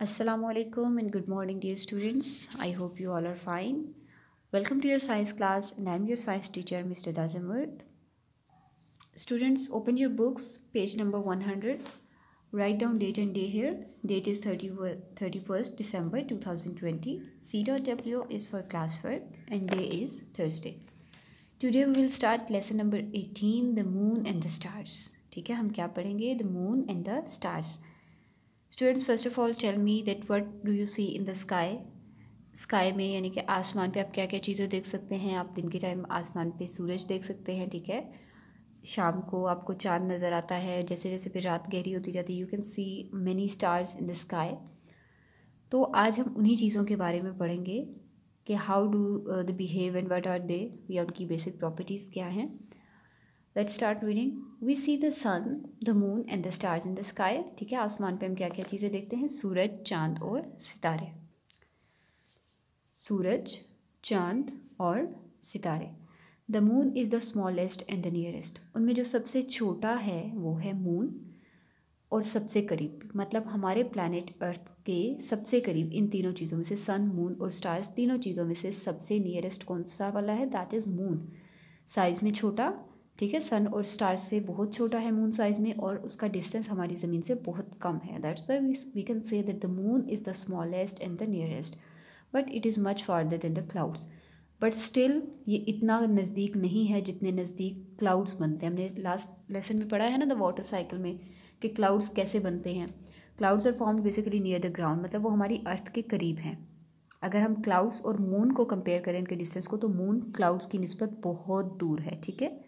Assalamu alaikum and good morning dear students. I hope you all are fine. Welcome to your science class and I'm your science teacher Mr. Dajamurt. Students open your books page number 100. Write down date and day here. Date is 30, 31st December 2020. C.W is for classwork and day is Thursday. Today we will start lesson number 18 the moon and the stars. Okay, we will the moon and the stars. The students first of all tell me that what do you see in the sky sky में यानी कि आसमान पे आप क्या क्या चीज़ें देख सकते हैं आप दिन के टाइम आसमान पे सूरज देख सकते हैं ठीक है शाम को आपको चांद नज़र आता है जैसे जैसे फिर रात गहरी होती जाती है you can see many stars in the sky तो आज हम उन्हीं चीज़ों के बारे में पढ़ेंगे कि how do the behave and what are they या उनकी बेसिक प्रॉपर्टीज़ क्या हैं let's start reading we see the sun the moon and the stars in the sky ठीक है आसमान पे हम क्या क्या चीज़ें देखते हैं सूरज चांद और सितारे सूरज चांद और सितारे the moon is the smallest and the nearest उनमें जो सबसे छोटा है वो है मून और सबसे करीब मतलब हमारे प्लानट अर्थ के सबसे करीब इन तीनों चीज़ों में से सन मून और स्टार्स तीनों चीज़ों में से सबसे नियरेस्ट कौन सा वाला है दैट इज़ मून साइज़ में छोटा ठीक है सन और स्टार से बहुत छोटा है मून साइज़ में और उसका डिस्टेंस हमारी ज़मीन से बहुत कम है that's why we can say that the moon is the smallest and the nearest but it is much farther than the clouds but still ये इतना नज़दीक नहीं है जितने नज़दीक क्लाउड्स बनते हैं हमने लास्ट लेसन में पढ़ा है ना द वाटर साइकिल में कि क्लाउड्स कैसे बनते हैं clouds are form basically near the ground मतलब वो हमारी अर्थ के करीब हैं अगर हम क्लाउड्स और मून को कंपेयर करें इनके डिस्टेंस को तो मून क्लाउड्स की नस्बत बहुत दूर है ठीक है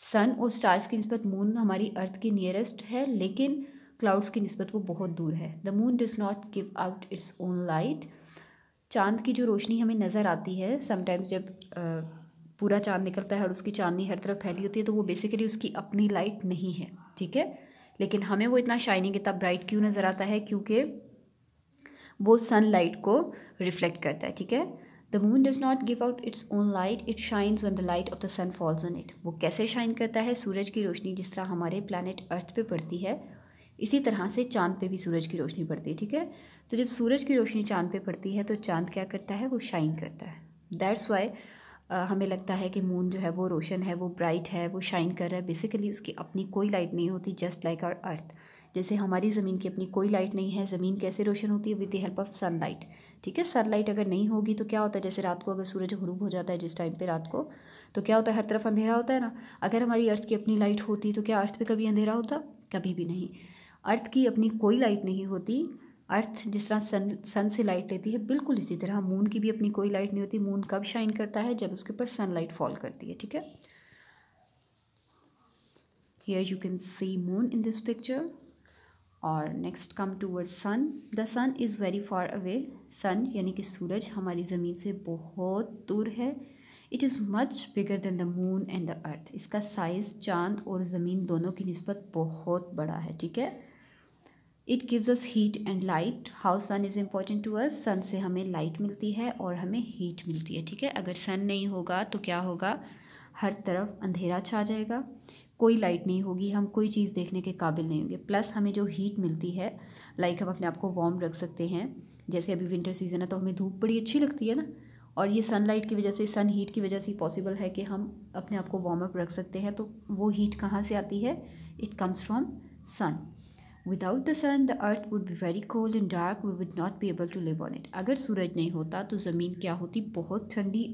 सन और स्टार्स की नस्बत मून हमारी अर्थ के नियरेस्ट है लेकिन क्लाउड्स की नस्बत वो बहुत दूर है the moon does not give out its own light चांद की जो रोशनी हमें नज़र आती है समटाइम्स जब पूरा चांद निकलता है और उसकी चांदनी हर तरफ फैली होती है तो वो बेसिकली उसकी अपनी लाइट नहीं है ठीक है लेकिन हमें वो इतना शाइनिंग इतना ब्राइट क्यों नज़र आता है क्योंकि वो सन लाइट को रिफ्लेक्ट करता है ठीक है the moon does not give out its own light it shines when the light of the sun falls on it वो कैसे शाइन करता है सूरज की रोशनी जिस तरह हमारे प्लानट अर्थ पे पड़ती है इसी तरह से चांद पे भी सूरज की रोशनी पड़ती है ठीक है तो जब सूरज की रोशनी चांद पे पड़ती है तो चांद क्या करता है वो शाइन करता है दैट्स वाई हमें लगता है कि मून जो है वो रोशन है वो ब्राइट है वो शाइन कर रहा है बेसिकली उसकी अपनी कोई लाइट नहीं होती जस्ट लाइक आर अर्थ जैसे हमारी ज़मीन की अपनी कोई लाइट नहीं है ज़मीन कैसे रोशन होती है with the help of sunlight ठीक है सनलाइट अगर नहीं होगी तो क्या होता है जैसे रात को अगर सूरज ग्रूब हो जाता है जिस टाइम पे रात को तो क्या होता है हर तरफ अंधेरा होता है ना अगर हमारी अर्थ की अपनी लाइट होती तो क्या अर्थ पर कभी अंधेरा होता कभी भी नहीं अर्थ की अपनी कोई लाइट नहीं होती अर्थ जिस तरह सन सन से लाइट लेती है बिल्कुल इसी तरह मून की भी अपनी कोई लाइट नहीं होती मून कब शाइन करता है जब उसके ऊपर सन लाइट फॉल करती है ठीक है here you can see moon in this picture और next come toward sun the sun is very far away sun यानी कि सूरज हमारी ज़मीन से बहुत दूर है it is much bigger than the moon and the earth इसका साइज़ चांद और ज़मीन दोनों की नस्बत बहुत बड़ा है ठीक है it gives us heat and light how sun is important to us sun से हमें लाइट मिलती है और हमें हीट मिलती है ठीक है अगर सन नहीं होगा तो क्या होगा हर तरफ अंधेरा छा जाएगा कोई लाइट हम्म। नहीं होगी हम कोई चीज़ देखने के काबिल नहीं होंगे प्लस हमें जो हीट मिलती है लाइक हम अपने आप को वार्म रख सकते हैं जैसे अभी विंटर सीज़न है तो हमें धूप बड़ी अच्छी लगती है ना और ये सनलाइट की वजह से सन हीट की वजह से पॉसिबल है कि हम अपने आप को वार्म अप रख सकते हैं तो वो हीट कहाँ से आती है it comes from sun without the sun the earth would be very cold and dark we would not be able to live on it अगर सूरज नहीं होता तो ज़मीन क्या होती बहुत ठंडी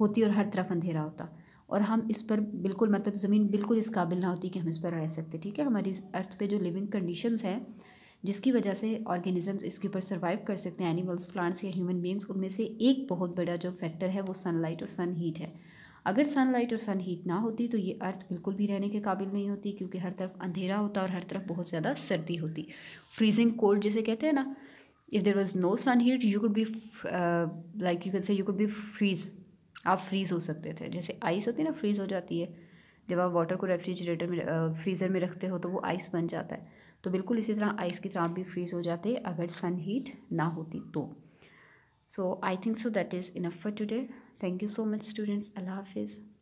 होती और हर तरफ अंधेरा होता और हम इस पर बिल्कुल मतलब ज़मीन बिल्कुल इस काबिल ना होती कि हम इस पर रह सकते ठीक है हमारी अर्थ पे जो लिविंग कंडीशंस हैं जिसकी वजह से ऑर्गेनिजम्स इसके ऊपर सर्वाइव कर सकते हैं एनिमल्स प्लांट्स या ह्यूमन बींग्स उनमें से एक बहुत बड़ा जो फैक्टर है वो सनलाइट और सन हीट है अगर सनलाइट और सन हीट ना होती तो ये अर्थ बिल्कुल भी रहने के काबिल नहीं होती क्योंकि हर तरफ अंधेरा होता और हर तरफ बहुत ज़्यादा सर्दी होती फ्रीजिंग कोल्ड जिसे कहते हैं ना if there was no sun heat you could be like you can say you could be freeze आप फ्रीज़ हो सकते थे जैसे आइस होती है ना फ्रीज़ हो जाती है जब आप वाटर को रेफ्रिजरेटर में फ्रीज़र में रखते हो तो वो आइस बन जाता है तो बिल्कुल इसी तरह आइस की तरह आप भी फ्रीज़ हो जाते अगर सन हीट ना होती तो so I think so that is enough for today thank you so much students अल्लाह हाफिज़